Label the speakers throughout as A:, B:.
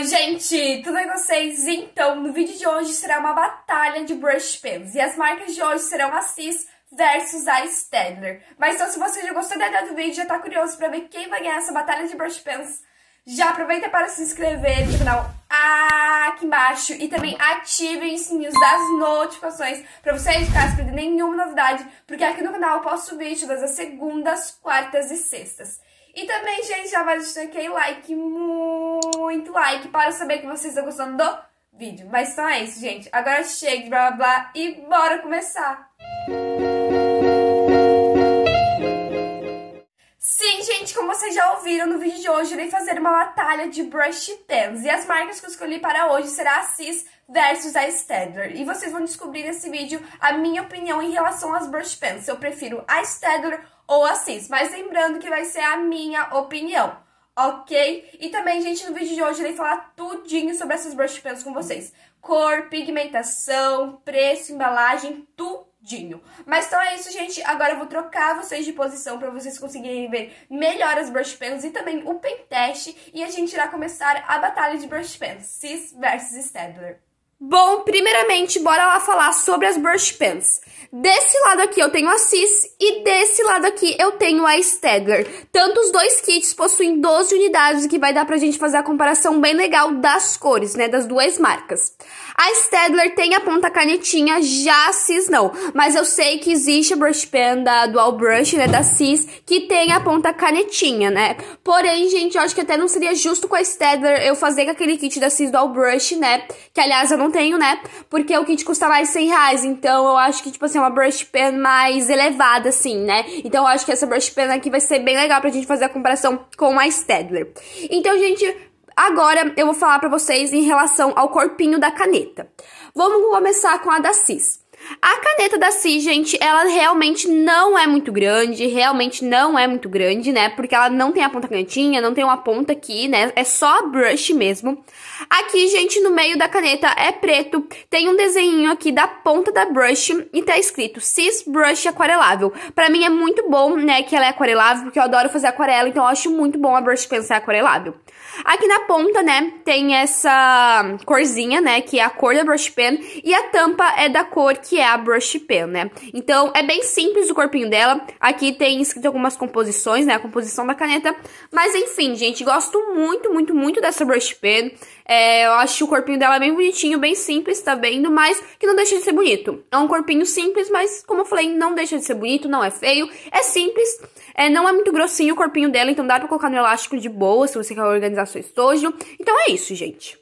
A: Oi, gente! Tudo bem com vocês? Então, no vídeo de hoje será uma batalha de brush pens. E as marcas de hoje serão a Cis versus a Stedler. Mas então, se você já gostou da ideia do vídeo, já tá curioso pra ver quem vai ganhar essa batalha de brush pens, já aproveita para se inscrever no canal aqui embaixo e também ativem os sininhos das notificações para vocês ficarem perder nenhuma novidade, porque aqui no canal eu posto todas das segundas, quartas e sextas. E também, gente, já vai deixar aquele like, muito like, para saber que vocês estão gostando do vídeo. Mas então é isso, gente. Agora chega de blá blá blá e bora começar! Sim, gente, como vocês já ouviram no vídeo de hoje, eu irei fazer uma batalha de brush pens. E as marcas que eu escolhi para hoje será a Cis, versus a Stedler. E vocês vão descobrir nesse vídeo a minha opinião em relação às brush pens, se eu prefiro a Stedler ou a Cis. Mas lembrando que vai ser a minha opinião ok? E também, gente, no vídeo de hoje eu irei falar tudinho sobre essas brush pens com vocês. Cor, pigmentação, preço, embalagem, tudinho. Mas então é isso, gente. Agora eu vou trocar vocês de posição para vocês conseguirem ver melhor as brush pens e também o pen teste. E a gente irá começar a batalha de brush pens, Cis versus Stedler. Bom, primeiramente, bora lá falar sobre as brush pens. Desse lado aqui eu tenho a Cis e desse lado aqui eu tenho a Stedler. Tanto os dois kits possuem 12 unidades, que vai dar pra gente fazer a comparação bem legal das cores, né, das duas marcas. A Stedler tem a ponta canetinha, já a Cis não, mas eu sei que existe a brush pen da Dual Brush, né, da Cis, que tem a ponta canetinha, né. Porém, gente, eu acho que até não seria justo com a Stedler eu fazer com aquele kit da Cis Dual Brush, né, que aliás eu não não tenho, né? Porque o kit custa mais 100 reais. Então eu acho que, tipo assim, é uma brush pen mais elevada, assim, né? Então eu acho que essa brush pen aqui vai ser bem legal pra gente fazer a comparação com a Stedler. Então, gente, Agora eu vou falar para vocês em relação ao corpinho da caneta. Vamos começar com a da Cis. A caneta da Si, gente, ela realmente não é muito grande, realmente não é muito grande, né? Porque ela não tem a ponta canetinha, não tem uma ponta aqui, né? É só a brush mesmo. Aqui, gente, no meio da caneta é preto, tem um desenho aqui da ponta da brush e tá escrito Cis Brush Aquarelável. Pra mim é muito bom, né, que ela é aquarelável, porque eu adoro fazer aquarela, então eu acho muito bom a brush pensar aquarelável. Aqui na ponta, né, tem essa corzinha, né, que é a cor da brush pen e a tampa é da cor que que é a Brush Pen, né? Então, é bem simples o corpinho dela. Aqui tem escrito algumas composições, né? A composição da caneta. Mas, enfim, gente, gosto muito, muito, muito dessa Brush Pen. É, eu acho o corpinho dela bem bonitinho, bem simples, tá vendo? Mas que não deixa de ser bonito. É um corpinho simples, mas, como eu falei, não deixa de ser bonito, não é feio. É simples, é, não é muito grossinho o corpinho dela, então dá pra colocar no elástico de boa, se você quer organizar seu estojo. Então, é isso, gente.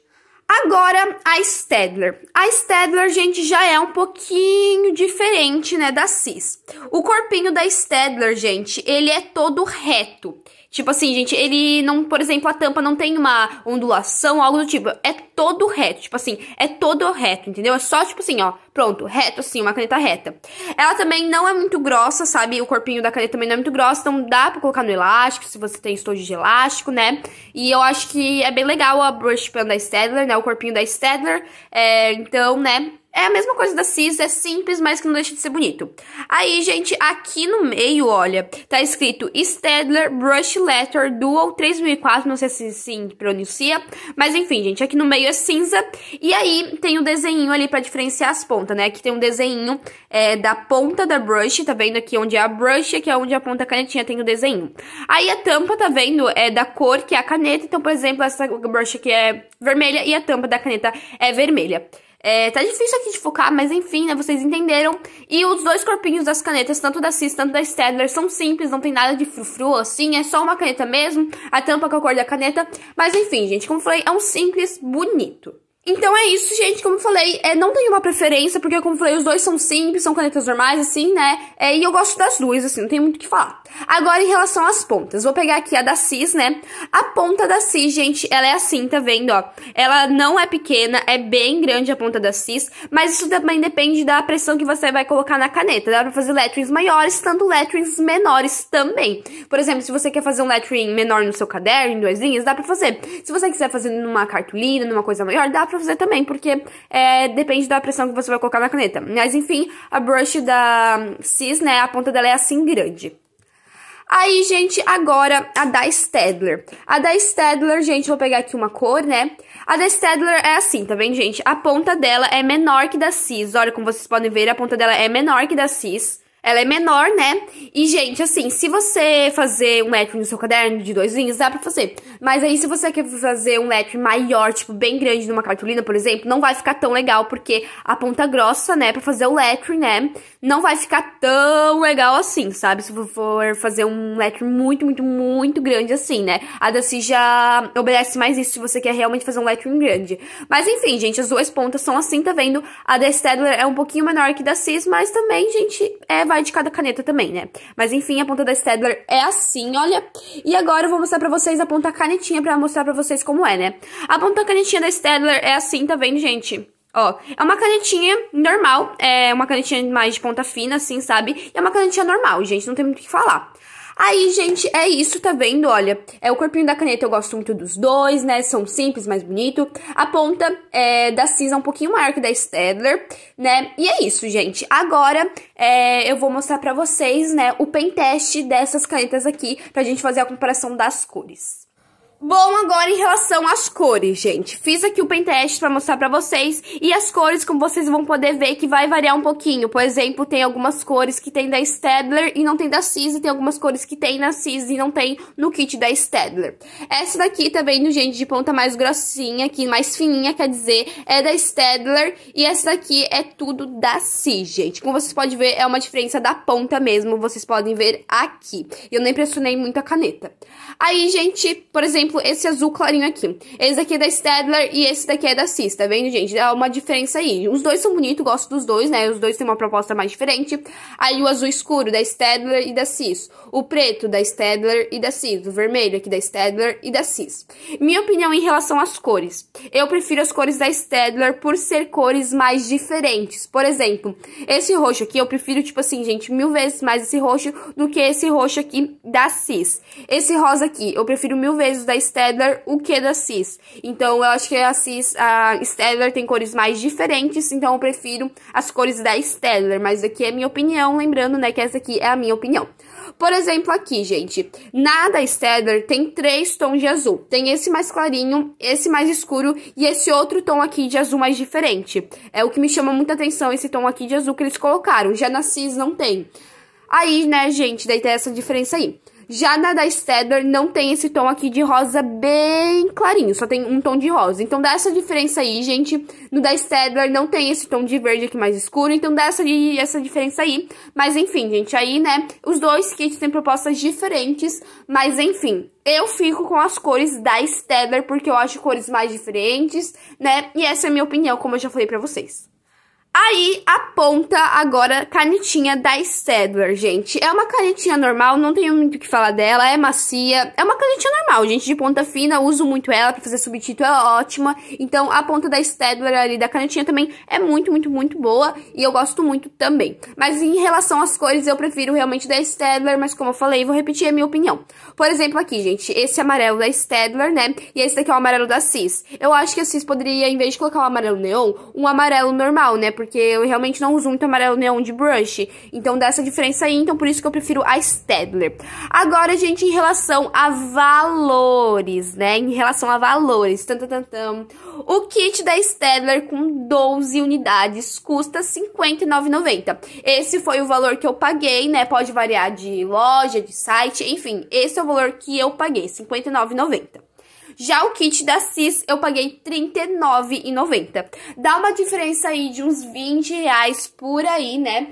A: Agora, a Stedler. A Stedler, gente, já é um pouquinho diferente, né, da Cis. O corpinho da Stedler, gente, ele é todo reto. Tipo assim, gente, ele não, por exemplo, a tampa não tem uma ondulação, algo do tipo. É todo reto, tipo assim, é todo reto, entendeu? É só, tipo assim, ó, pronto, reto assim, uma caneta reta. Ela também não é muito grossa, sabe? O corpinho da caneta também não é muito grosso, então dá pra colocar no elástico, se você tem estojo de elástico, né? E eu acho que é bem legal a brush pen da Stedler, né? O corpinho da Stedler, é, então, né? É a mesma coisa da Cis, é simples, mas que não deixa de ser bonito. Aí, gente, aqui no meio, olha, tá escrito Stedler Brush Letter Dual 3004, não sei se sim pronuncia, mas enfim, gente, aqui no meio é cinza. E aí tem o um desenho ali para diferenciar as pontas, né? Aqui tem um desenho é, da ponta da brush, tá vendo aqui onde é a brush, aqui é onde a ponta canetinha tem o desenho. Aí a tampa, tá vendo, é da cor que é a caneta, então, por exemplo, essa brush aqui é vermelha e a tampa da caneta é vermelha. É, tá difícil aqui de focar, mas enfim, né, vocês entenderam. E os dois corpinhos das canetas, tanto da Cis, tanto da Stedler, são simples, não tem nada de frufru, assim, é só uma caneta mesmo, a tampa com a cor da caneta. Mas enfim, gente, como falei, é um simples bonito. Então é isso, gente. Como eu falei, é, não tenho uma preferência, porque, como eu falei, os dois são simples, são canetas normais, assim, né? É, e eu gosto das duas, assim, não tem muito o que falar. Agora, em relação às pontas, vou pegar aqui a da Cis, né? A ponta da Cis, gente, ela é assim, tá vendo, ó? Ela não é pequena, é bem grande a ponta da Cis, mas isso também depende da pressão que você vai colocar na caneta. Dá pra fazer letterings maiores, tanto letterings menores também. Por exemplo, se você quer fazer um lettering menor no seu caderno, em duas linhas, dá pra fazer. Se você quiser fazer numa cartolina, numa coisa maior, dá pra pra fazer também, porque é, depende da pressão que você vai colocar na caneta. Mas enfim, a brush da hum, Cis, né, a ponta dela é assim grande. Aí, gente, agora a da Stedler. A da Stedler, gente, vou pegar aqui uma cor, né? A da Stedler é assim, tá bem, gente? A ponta dela é menor que da Cis. Olha, como vocês podem ver, a ponta dela é menor que da Cis. Ela é menor, né? E, gente, assim, se você fazer um lettering no seu caderno de dois linhos, dá pra fazer. Mas aí, se você quer fazer um lettering maior, tipo, bem grande numa cartolina, por exemplo, não vai ficar tão legal, porque a ponta grossa, né, pra fazer o lettering, né, não vai ficar tão legal assim, sabe? Se for fazer um lettering muito, muito, muito grande assim, né? A Daci já obedece mais isso se você quer realmente fazer um lettering grande. Mas, enfim, gente, as duas pontas são assim, tá vendo? A da Stedler é um pouquinho menor que da Cis, mas também, gente, é vai de cada caneta também, né? Mas enfim, a ponta da Stedler é assim, olha. E agora eu vou mostrar pra vocês a ponta canetinha pra mostrar pra vocês como é, né? A ponta canetinha da Stedler é assim, tá vendo, gente? Ó, é uma canetinha normal, é uma canetinha mais de ponta fina, assim, sabe? E é uma canetinha normal, gente, não tem muito o que falar. Aí, gente, é isso, tá vendo? Olha, é o corpinho da caneta eu gosto muito dos dois, né? São simples, mais bonito. A ponta é, da Cisa um pouquinho maior que da Stedler, né? E é isso, gente. Agora é, eu vou mostrar pra vocês, né, o pen teste dessas canetas aqui, pra gente fazer a comparação das cores. Bom, agora em relação às cores, gente. Fiz aqui o pentest pra mostrar pra vocês. E as cores, como vocês vão poder ver, que vai variar um pouquinho. Por exemplo, tem algumas cores que tem da Stadler e não tem da Cis. tem algumas cores que tem na Cis e não tem no kit da Stadler. Essa daqui tá vendo, gente, de ponta mais grossinha aqui, mais fininha, quer dizer, é da Stadler. E essa daqui é tudo da Cis, gente. Como vocês podem ver, é uma diferença da ponta mesmo. Vocês podem ver aqui. Eu nem pressionei muito a caneta. Aí, gente, por exemplo exemplo, esse azul clarinho aqui. Esse daqui é da Stadler e esse daqui é da Cis, tá vendo, gente? É uma diferença aí. Os dois são bonitos, gosto dos dois, né? Os dois têm uma proposta mais diferente. Aí o azul escuro da Stadler e da Cis. O preto da Stadler e da Cis. O vermelho aqui da Stadler e da Cis. Minha opinião em relação às cores. Eu prefiro as cores da Stadler por ser cores mais diferentes. Por exemplo, esse roxo aqui eu prefiro, tipo assim, gente, mil vezes mais esse roxo do que esse roxo aqui da Cis. Esse rosa aqui eu prefiro mil vezes da Stedler o que da Cis. Então eu acho que a Cis, a Stedler tem cores mais diferentes, então eu prefiro as cores da Stedler, mas aqui é minha opinião, lembrando, né, que essa aqui é a minha opinião. Por exemplo, aqui, gente, na da Stedler tem três tons de azul. Tem esse mais clarinho, esse mais escuro e esse outro tom aqui de azul mais diferente. É o que me chama muita atenção esse tom aqui de azul que eles colocaram. Já na Cis não tem. Aí, né, gente, daí tem essa diferença aí. Já na da Stedler não tem esse tom aqui de rosa bem clarinho, só tem um tom de rosa. Então dá essa diferença aí, gente. No da Stedler não tem esse tom de verde aqui mais escuro, então dá essa, essa diferença aí. Mas enfim, gente, aí, né, os dois kits têm propostas diferentes, mas enfim, eu fico com as cores da Stedler, porque eu acho cores mais diferentes, né? E essa é a minha opinião, como eu já falei pra vocês. Aí, a ponta agora, canetinha da Stedler, gente. É uma canetinha normal, não tenho muito o que falar dela, é macia. É uma canetinha normal, gente, de ponta fina, uso muito ela pra fazer subtítulo, é ótima. Então, a ponta da Stedler ali, da canetinha também, é muito, muito, muito boa. E eu gosto muito também. Mas em relação às cores, eu prefiro realmente da Stedler, mas como eu falei, vou repetir a minha opinião. Por exemplo, aqui, gente, esse amarelo da Stedler, né? E esse daqui é o amarelo da Cis. Eu acho que a Cis poderia, em vez de colocar o um amarelo neon, um amarelo normal, né? Porque porque eu realmente não uso muito amarelo neon de brush. Então dá essa diferença aí, então por isso que eu prefiro a Stedler. Agora, gente, em relação a valores, né? Em relação a valores, tam tam tam. o kit da Stedler com 12 unidades custa R$ 59,90. Esse foi o valor que eu paguei, né? Pode variar de loja, de site, enfim, esse é o valor que eu paguei, R$ 59,90. Já o kit da CIS eu paguei R$39,90. Dá uma diferença aí de uns 20 reais por aí, né?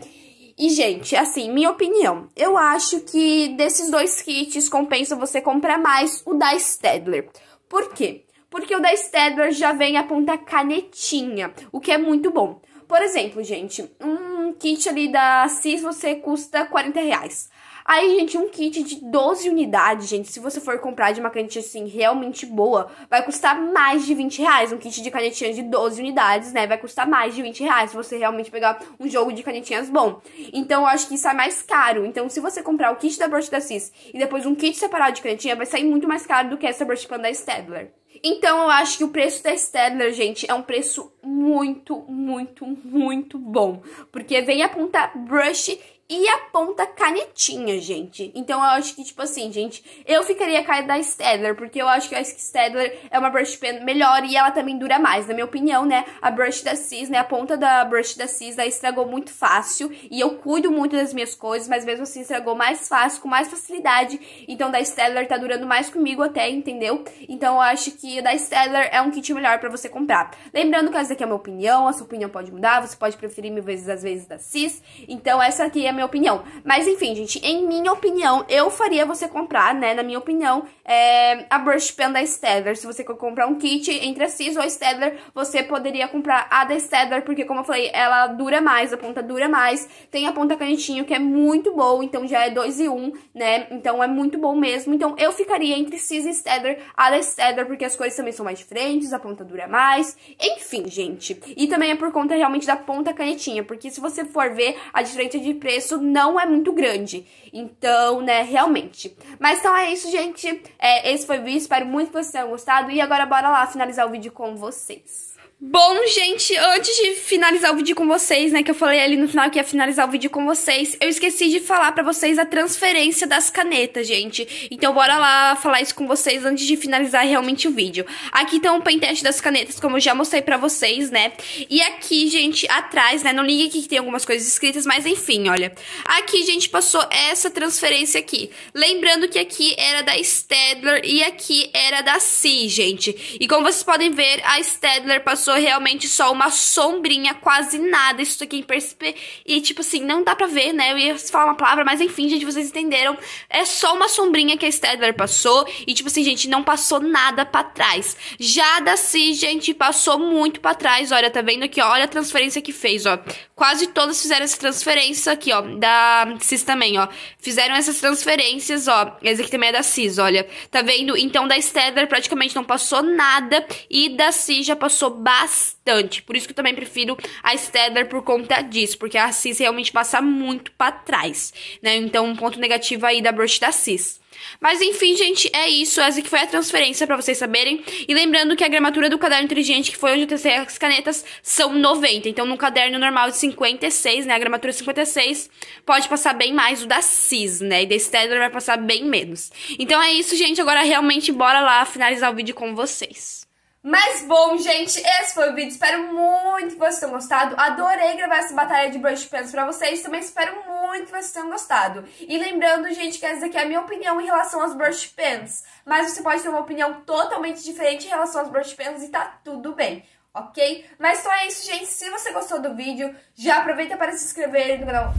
A: E, gente, assim, minha opinião, eu acho que desses dois kits compensa você comprar mais o da Stedler. Por quê? Porque o da Stedler já vem a ponta canetinha, o que é muito bom. Por exemplo, gente, um kit ali da CIS você custa 40 reais. Aí, gente, um kit de 12 unidades, gente, se você for comprar de uma canetinha assim realmente boa, vai custar mais de 20 reais. Um kit de canetinhas de 12 unidades, né? Vai custar mais de 20 reais se você realmente pegar um jogo de canetinhas bom. Então, eu acho que isso é mais caro. Então, se você comprar o kit da Brush da Cis e depois um kit separado de canetinha, vai sair muito mais caro do que essa Brush Pan da Stadler. Então eu acho que o preço da Stadler, gente, é um preço muito, muito, muito bom. Porque vem a ponta brush e a ponta canetinha, gente. Então eu acho que, tipo assim, gente, eu ficaria com a da Stedler, porque eu acho que a Stedler é uma brush pen melhor e ela também dura mais, na minha opinião, né? A brush da Cis, né? A ponta da brush da Cis daí estragou muito fácil e eu cuido muito das minhas coisas, mas mesmo assim estragou mais fácil, com mais facilidade. Então da Stedler tá durando mais comigo até, entendeu? Então eu acho que a da Stedler é um kit melhor pra você comprar. Lembrando que essa daqui é a minha opinião, a sua opinião pode mudar, você pode preferir mil vezes às vezes da Cis. Então essa aqui é minha opinião. Mas enfim, gente, em minha opinião, eu faria você comprar, né, na minha opinião, é, a Brush Pen da Stedler. Se você quer comprar um kit entre a Cis ou a Stedler, você poderia comprar a da Stedler, porque como eu falei, ela dura mais, a ponta dura mais. Tem a ponta canetinho, que é muito boa, então já é 2 e 1, um, né, então é muito bom mesmo. Então eu ficaria entre Cis e Stedler, a da Stedler, porque as cores também são mais diferentes, a ponta dura mais. Enfim, gente. E também é por conta realmente da ponta canetinha, porque se você for ver, a diferença de preço preço não é muito grande. Então, né, realmente. Mas então é isso, gente. É, esse foi o vídeo. Espero muito que vocês tenham gostado. E agora bora lá finalizar o vídeo com vocês. Bom, gente, antes de finalizar o vídeo com vocês, né, que eu falei ali no final que ia finalizar o vídeo com vocês, eu esqueci de falar para vocês a transferência das canetas, gente. Então bora lá falar isso com vocês antes de finalizar realmente o vídeo. Aqui tem um pentest das canetas, como eu já mostrei para vocês, né? E aqui, gente, atrás, né, não ligue aqui que tem algumas coisas escritas, mas enfim, olha. Aqui, gente, passou essa transferência aqui. Lembrando que aqui era da Stedler e aqui era da Si, gente. E como vocês podem ver, a Stedler passou realmente só uma sombrinha, quase nada. Isso aqui em é perspe... E, tipo assim, não dá pra ver, né? Eu ia falar uma palavra, mas enfim, gente, vocês entenderam. É só uma sombrinha que a Stedler passou. E, tipo assim, gente, não passou nada pra trás. Já da Si, gente, passou muito pra trás. Olha, tá vendo aqui, ó? Olha a transferência que fez, ó. Quase todas fizeram essa transferência aqui, ó. Da Cis também, ó. Fizeram essas transferências, ó. Essa aqui também é da Cis, olha. Tá vendo? Então, da Stedler praticamente não passou nada. E da Si já passou bastante bastante. Por isso que eu também prefiro a Stedler por conta disso, porque a Cis realmente passa muito para trás, né? Então, um ponto negativo aí da brush da Cis. Mas enfim, gente, é isso. Essa que foi a transferência para vocês saberem. E lembrando que a gramatura do caderno inteligente, que foi onde eu testei as canetas, são 90. Então, no caderno normal de 56, né? A gramatura 56 é pode passar bem mais o da CIS, né? E da Stedler vai passar bem menos. Então é isso, gente. Agora realmente bora lá finalizar o vídeo com vocês. Mas bom, gente, esse foi o vídeo. Espero muito que vocês tenham gostado. Adorei gravar essa batalha de brush pens pra vocês. Também espero muito que vocês tenham gostado. E lembrando, gente, que essa aqui é a minha opinião em relação aos brush pens. Mas você pode ter uma opinião totalmente diferente em relação aos brush pens e tá tudo bem ok? Mas só é isso, gente. Se você gostou do vídeo, já aproveita para se inscrever no canal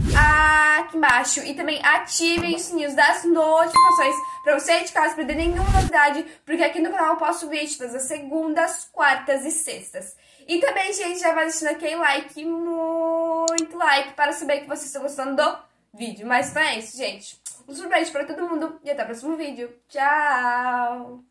A: aqui embaixo e também ativem os sininhos das notificações para você de casa perder nenhuma novidade, porque aqui no canal eu posto vídeos todas as segundas, quartas e sextas. E também, gente, já vai deixando aquele like, muito like, para saber que vocês estão gostando do vídeo. Mas não é isso, gente. Um super para todo mundo e até o próximo vídeo. Tchau!